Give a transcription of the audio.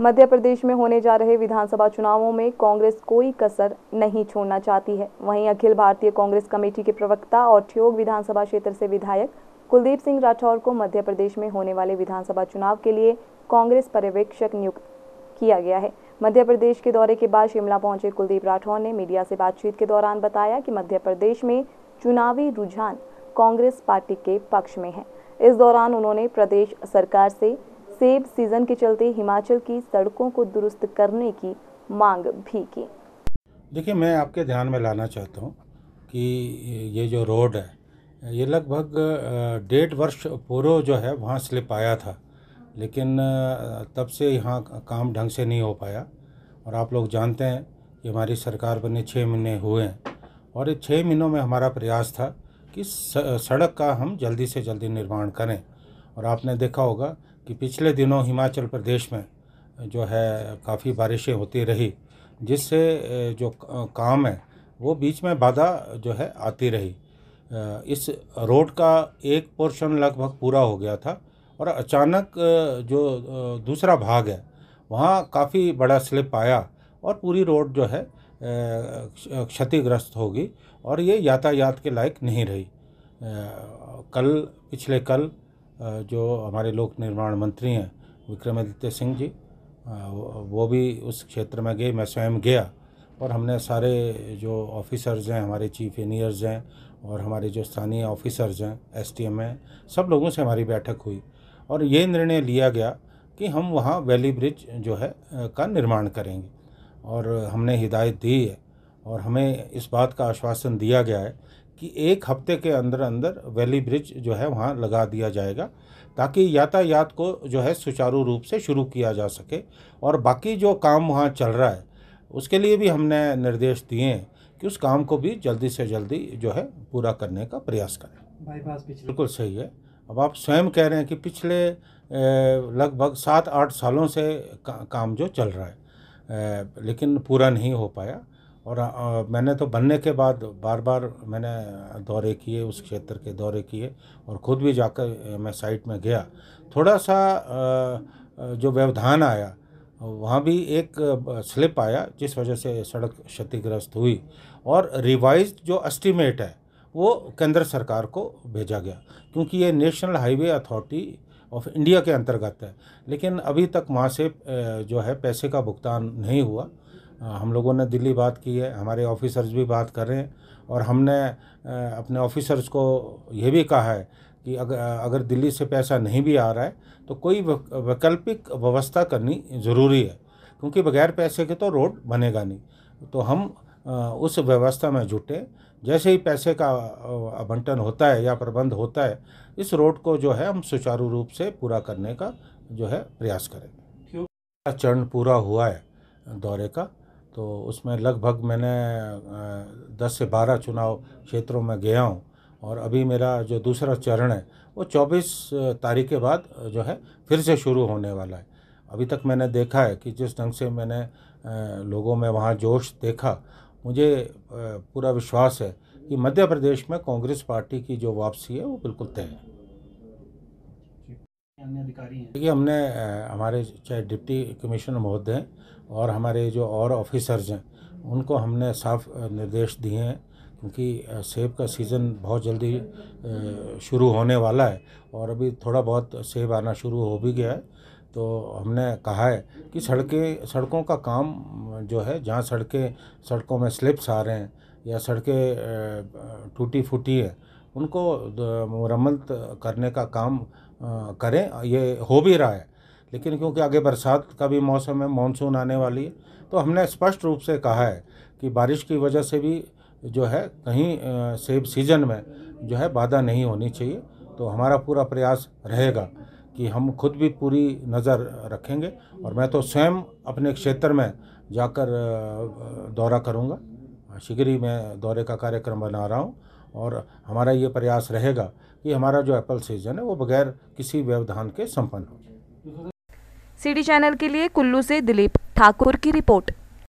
मध्य प्रदेश में होने जा रहे विधानसभा चुनावों में कांग्रेस कोई कसर नहीं छोड़ना चाहती है वहीं अखिल भारतीय कांग्रेस कमेटी के प्रवक्ता और ठियोग विधानसभा क्षेत्र से विधायक कुलदीप सिंह राठौर को मध्य प्रदेश में होने वाले विधानसभा चुनाव के लिए कांग्रेस पर्यवेक्षक नियुक्त किया गया है मध्य प्रदेश के दौरे के बाद शिमला पहुंचे कुलदीप राठौर ने मीडिया से बातचीत के दौरान बताया कि मध्य प्रदेश में चुनावी रुझान कांग्रेस पार्टी के पक्ष में है इस दौरान उन्होंने प्रदेश सरकार से सेब सीजन के चलते हिमाचल की सड़कों को दुरुस्त करने की मांग भी की देखिए मैं आपके ध्यान में लाना चाहता हूँ कि ये जो रोड है ये लगभग डेढ़ वर्ष पूर्व जो है वहाँ स्लिप आया था लेकिन तब से यहाँ काम ढंग से नहीं हो पाया और आप लोग जानते हैं कि हमारी सरकार बने छः महीने हुए हैं और ये छः महीनों में हमारा प्रयास था कि सड़क का हम जल्दी से जल्दी निर्माण करें और आपने देखा होगा कि पिछले दिनों हिमाचल प्रदेश में जो है काफ़ी बारिशें होती रही जिससे जो काम है वो बीच में बाधा जो है आती रही इस रोड का एक पोर्शन लगभग पूरा हो गया था और अचानक जो दूसरा भाग है वहाँ काफ़ी बड़ा स्लिप आया और पूरी रोड जो है क्षतिग्रस्त होगी और ये यातायात के लायक नहीं रही कल पिछले कल जो हमारे लोक निर्माण मंत्री हैं विक्रमादित्य सिंह जी वो भी उस क्षेत्र में गए मैं स्वयं गया और हमने सारे जो ऑफिसर्स हैं हमारे चीफ इंजीनियर्स हैं और हमारे जो स्थानीय ऑफिसर्स हैं एस टी एम हैं सब लोगों से हमारी बैठक हुई और ये निर्णय लिया गया कि हम वहाँ वैली ब्रिज जो है का निर्माण करेंगे और हमने हिदायत दी है और हमें इस बात का आश्वासन दिया गया है कि एक हफ्ते के अंदर अंदर वैली ब्रिज जो है वहाँ लगा दिया जाएगा ताकि यातायात को जो है सुचारू रूप से शुरू किया जा सके और बाकी जो काम वहाँ चल रहा है उसके लिए भी हमने निर्देश दिए हैं कि उस काम को भी जल्दी से जल्दी जो है पूरा करने का प्रयास करें बाईपास बिल्कुल सही है अब आप स्वयं कह रहे हैं कि पिछले लगभग सात आठ सालों से का, काम जो चल रहा है लेकिन पूरा नहीं हो पाया और आ, मैंने तो बनने के बाद बार बार मैंने दौरे किए उस क्षेत्र के दौरे किए और ख़ुद भी जाकर मैं साइट में गया थोड़ा सा आ, जो व्यवधान आया वहाँ भी एक स्लिप आया जिस वजह से सड़क क्षतिग्रस्त हुई और रिवाइज जो एस्टीमेट है वो केंद्र सरकार को भेजा गया क्योंकि ये National Highway Authority of India के अंतर्गत है लेकिन अभी तक वहाँ से जो है पैसे का भुगतान नहीं हुआ हम लोगों ने दिल्ली बात की है हमारे ऑफिसर्स भी बात कर रहे हैं और हमने अपने ऑफिसर्स को ये भी कहा है कि अगर अगर दिल्ली से पैसा नहीं भी आ रहा है तो कोई वैकल्पिक व्यवस्था करनी ज़रूरी है क्योंकि बगैर पैसे के तो रोड बनेगा नहीं तो हम उस व्यवस्था में जुटे जैसे ही पैसे का आवंटन होता है या प्रबंध होता है इस रोड को जो है हम सुचारू रूप से पूरा करने का जो है प्रयास करेंगे क्यों चरण पूरा हुआ है दौरे का तो उसमें लगभग मैंने दस से बारह चुनाव क्षेत्रों में गया हूँ और अभी मेरा जो दूसरा चरण है वो चौबीस तारीख के बाद जो है फिर से शुरू होने वाला है अभी तक मैंने देखा है कि जिस ढंग से मैंने लोगों में वहाँ जोश देखा मुझे पूरा विश्वास है कि मध्य प्रदेश में कांग्रेस पार्टी की जो वापसी है वो बिल्कुल तय है अधिकारी हैं देखिए हमने हमारे चाहे डिप्टी कमिश्नर महोदय और हमारे जो और ऑफिसर्स हैं उनको हमने साफ निर्देश दिए हैं क्योंकि सेब का सीज़न बहुत जल्दी शुरू होने वाला है और अभी थोड़ा बहुत सेब आना शुरू हो भी गया है तो हमने कहा है कि सड़कें सड़कों का काम जो है जहाँ सड़कें सड़कों में स्लिप्स आ रहे हैं या सड़कें टूटी फूटी हैं उनको मरम्मत करने का काम करें ये हो भी रहा है लेकिन क्योंकि आगे बरसात का भी मौसम है मानसून आने वाली है तो हमने स्पष्ट रूप से कहा है कि बारिश की वजह से भी जो है कहीं सेब सीजन में जो है बाधा नहीं होनी चाहिए तो हमारा पूरा प्रयास रहेगा कि हम खुद भी पूरी नज़र रखेंगे और मैं तो स्वयं अपने क्षेत्र में जाकर दौरा करूँगा शीघ्र ही मैं दौरे का कार्यक्रम बना रहा हूँ और हमारा ये प्रयास रहेगा कि हमारा जो एप्पल सीजन है वो बगैर किसी व्यवधान के संपन्न हो सी चैनल के लिए कुल्लू से दिलीप ठाकुर की रिपोर्ट